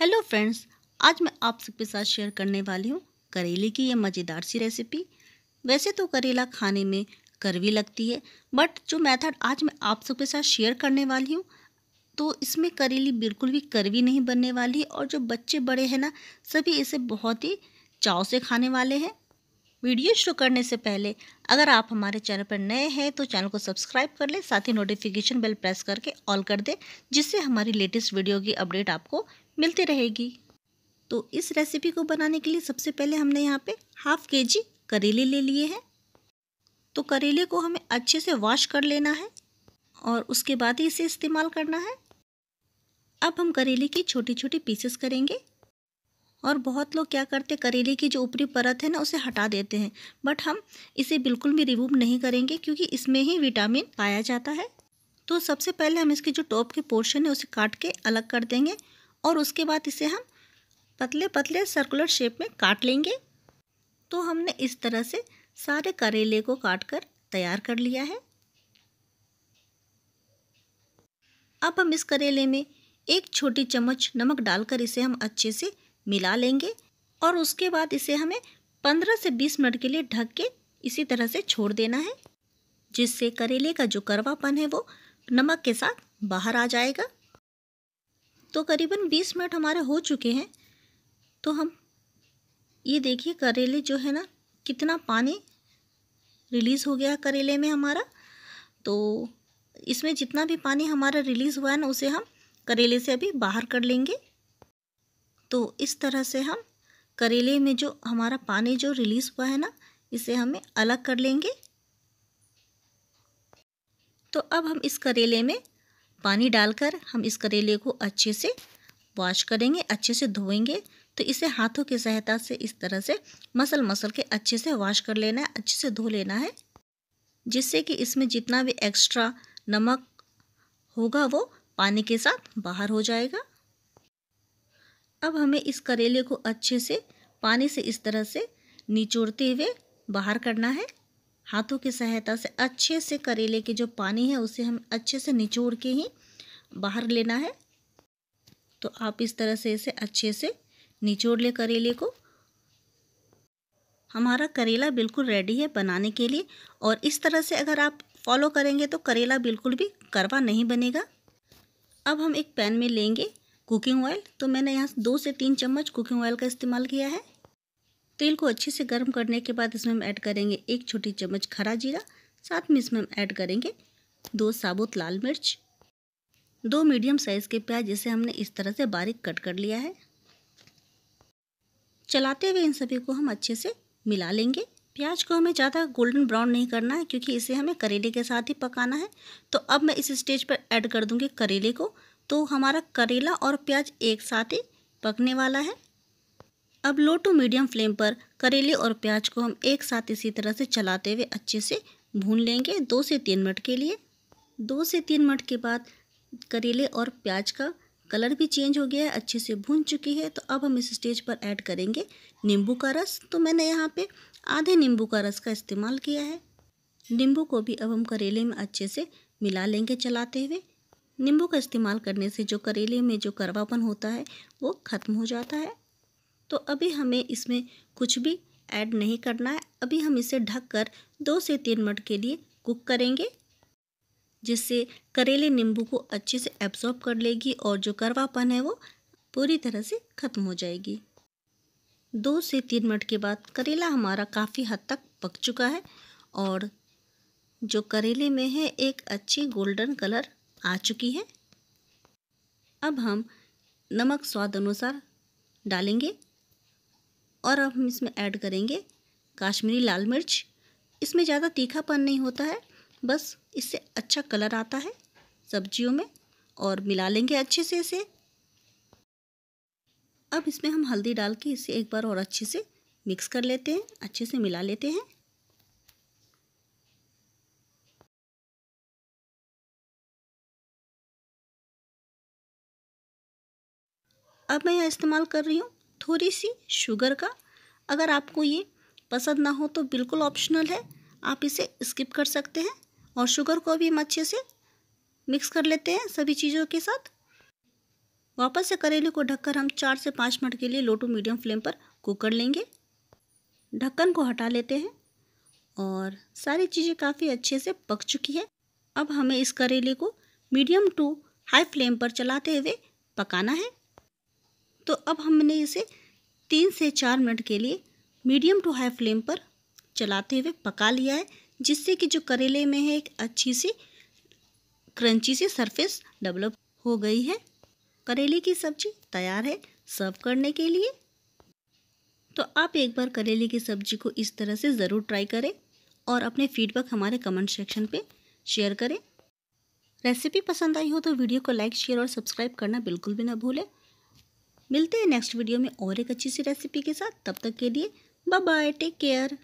hello friends आज मैं आप सबके साथ शेयर करने वाली हूँ करेले की ये मज़ेदार सी रेसिपी वैसे तो करेला खाने में करवी लगती है बट जो मेथड आज मैं आप सबके साथ शेयर करने वाली हूँ तो इसमें करेली बिल्कुल भी करवी नहीं बनने वाली और जो बच्चे बड़े हैं ना सभी इसे बहुत ही चाव से खाने वाले हैं वीडियो शुरू करने से पहले अगर आप हमारे चैनल पर नए हैं तो चैनल को सब्सक्राइब कर लें साथ ही नोटिफिकेशन बेल प्रेस करके ऑल कर दें जिससे हमारी लेटेस्ट वीडियो की अपडेट आपको मिलती रहेगी तो इस रेसिपी को बनाने के लिए सबसे पहले हमने यहाँ पे हाफ के जी करेले ले लिए हैं तो करेले को हमें अच्छे से वॉश कर लेना है और उसके बाद ही इसे इस्तेमाल करना है अब हम करेले की छोटी छोटी पीसेस करेंगे और बहुत लोग क्या करते हैं करेले की जो ऊपरी परत है ना उसे हटा देते हैं बट हम इसे बिल्कुल भी रिमूव नहीं करेंगे क्योंकि इसमें ही विटामिन पाया जाता है तो सबसे पहले हम इसके जो टॉप के पोर्शन है उसे काट के अलग कर देंगे और उसके बाद इसे हम पतले पतले सर्कुलर शेप में काट लेंगे तो हमने इस तरह से सारे करेले को काट कर तैयार कर लिया है अब हम इस करेले में एक छोटी चम्मच नमक डालकर इसे हम अच्छे से मिला लेंगे और उसके बाद इसे हमें पंद्रह से बीस मिनट के लिए ढक के इसी तरह से छोड़ देना है जिससे करेले का जो करवापन है वो नमक के साथ बाहर आ जाएगा तो करीबन बीस मिनट हमारे हो चुके हैं तो हम ये देखिए करेले जो है ना कितना पानी रिलीज़ हो गया करेले में हमारा तो इसमें जितना भी पानी हमारा रिलीज़ हुआ है ना उसे हम करेले से अभी बाहर कर लेंगे तो इस तरह से हम करेले में जो हमारा पानी जो रिलीज़ हुआ है ना इसे हमें अलग कर लेंगे तो अब हम इस करेले में पानी डालकर हम इस करेले को अच्छे से वॉश करेंगे अच्छे से धोएंगे तो इसे हाथों की सहायता से इस तरह से मसल मसल के अच्छे से वॉश कर लेना है अच्छे से धो लेना है जिससे कि इसमें जितना भी एक्स्ट्रा नमक होगा वो पानी के साथ बाहर हो जाएगा अब हमें इस करेले को अच्छे से पानी से इस तरह से निचोड़ते हुए बाहर करना है हाथों की सहायता से अच्छे से करेले के जो पानी है उसे हम अच्छे से निचोड़ के ही बाहर लेना है तो आप इस तरह से इसे अच्छे से निचोड़ ले करेले को हमारा करेला बिल्कुल रेडी है बनाने के लिए और इस तरह से अगर आप फॉलो करेंगे तो करेला बिल्कुल भी करवा नहीं बनेगा अब हम एक पैन में लेंगे कुकिंग ऑयल तो मैंने यहाँ दो से तीन चम्मच कुकिंग ऑयल का इस्तेमाल किया है तेल को अच्छे से गर्म करने के बाद इसमें हम ऐड करेंगे एक छोटी चम्मच खरा जीरा साथ में इसमें हम ऐड करेंगे दो साबुत लाल मिर्च दो मीडियम साइज़ के प्याज जिसे हमने इस तरह से बारीक कट कर लिया है चलाते हुए इन सभी को हम अच्छे से मिला लेंगे प्याज को हमें ज़्यादा गोल्डन ब्राउन नहीं करना है क्योंकि इसे हमें करेले के साथ ही पकाना है तो अब मैं इस स्टेज पर ऐड कर दूंगी करेले को तो हमारा करेला और प्याज एक साथ ही पकने वाला है अब लो टू मीडियम फ्लेम पर करेले और प्याज को हम एक साथ इसी तरह से चलाते हुए अच्छे से भून लेंगे दो से तीन मिनट के लिए दो से तीन मिनट के बाद करेले और प्याज का कलर भी चेंज हो गया है अच्छे से भून चुकी है तो अब हम इस स्टेज पर ऐड करेंगे नींबू का रस तो मैंने यहाँ पे आधे नींबू का रस का इस्तेमाल किया है नींबू को भी अब हम करेले में अच्छे से मिला लेंगे चलाते हुए नींबू का इस्तेमाल करने से जो करेले में जो करवापन होता है वो ख़त्म हो जाता है तो अभी हमें इसमें कुछ भी ऐड नहीं करना है अभी हम इसे ढककर दो से तीन मिनट के लिए कुक करेंगे जिससे करेले नींबू को अच्छे से एब्जॉर्ब कर लेगी और जो करवापन है वो पूरी तरह से ख़त्म हो जाएगी दो से तीन मिनट के बाद करेला हमारा काफ़ी हद तक पक चुका है और जो करेले में है एक अच्छी गोल्डन कलर आ चुकी है अब हम नमक स्वाद अनुसार डालेंगे और अब हम इसमें ऐड करेंगे काश्मीरी लाल मिर्च इसमें ज़्यादा तीखापन नहीं होता है बस इससे अच्छा कलर आता है सब्जियों में और मिला लेंगे अच्छे से इसे अब इसमें हम हल्दी डाल के इसे एक बार और अच्छे से मिक्स कर लेते हैं अच्छे से मिला लेते हैं अब मैं यह इस्तेमाल कर रही हूँ थोड़ी सी शुगर का अगर आपको ये पसंद ना हो तो बिल्कुल ऑप्शनल है आप इसे स्किप कर सकते हैं और शुगर को भी हम अच्छे से मिक्स कर लेते हैं सभी चीज़ों के साथ वापस से करेले को ढककर हम चार से पाँच मिनट के लिए लो टू मीडियम फ्लेम पर कुक कर लेंगे ढक्कन को हटा लेते हैं और सारी चीज़ें काफ़ी अच्छे से पक चुकी है अब हमें इस करेले को मीडियम टू हाई फ्लेम पर चलाते हुए पकाना है तो अब हमने इसे तीन से चार मिनट के लिए मीडियम टू हाई फ्लेम पर चलाते हुए पका लिया है जिससे कि जो करेले में है एक अच्छी सी क्रंची सी सरफेस डेवलप हो गई है करेले की सब्जी तैयार है सर्व करने के लिए तो आप एक बार करेले की सब्जी को इस तरह से ज़रूर ट्राई करें और अपने फीडबैक हमारे कमेंट सेक्शन पे शेयर करें रेसिपी पसंद आई हो तो वीडियो को लाइक शेयर और सब्सक्राइब करना बिल्कुल भी ना भूलें मिलते हैं नेक्स्ट वीडियो में और एक अच्छी सी रेसिपी के साथ तब तक के लिए बाय बाय टेक केयर